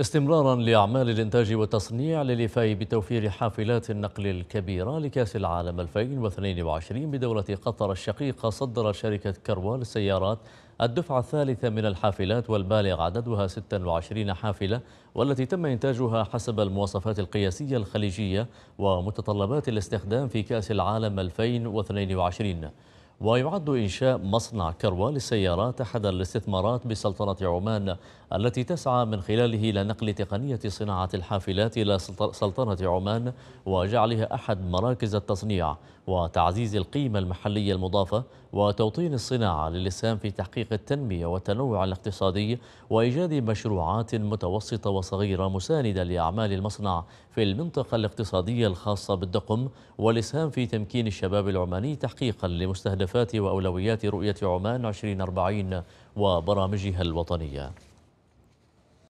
استمرارا لأعمال الإنتاج والتصنيع للفاء بتوفير حافلات النقل الكبيرة لكأس العالم 2022 بدولة قطر الشقيقة صدرت شركة كروال السيارات الدفعة الثالثة من الحافلات والبالغ عددها 26 حافلة والتي تم إنتاجها حسب المواصفات القياسية الخليجية ومتطلبات الاستخدام في كأس العالم 2022 ويعد إنشاء مصنع كروة للسيارات أحد الاستثمارات بسلطنة عمان التي تسعى من خلاله إلى نقل تقنية صناعة الحافلات إلى سلطنة عمان وجعلها أحد مراكز التصنيع وتعزيز القيمة المحلية المضافة وتوطين الصناعة للإسهام في تحقيق التنمية والتنوع الاقتصادي وإيجاد مشروعات متوسطة وصغيرة مساندة لأعمال المصنع في المنطقة الاقتصادية الخاصة بالدقم والإسهام في تمكين الشباب العماني تحقيقا لمستهدفات مستهدفات وأولويات رؤية عمان 2040 وبرامجها الوطنية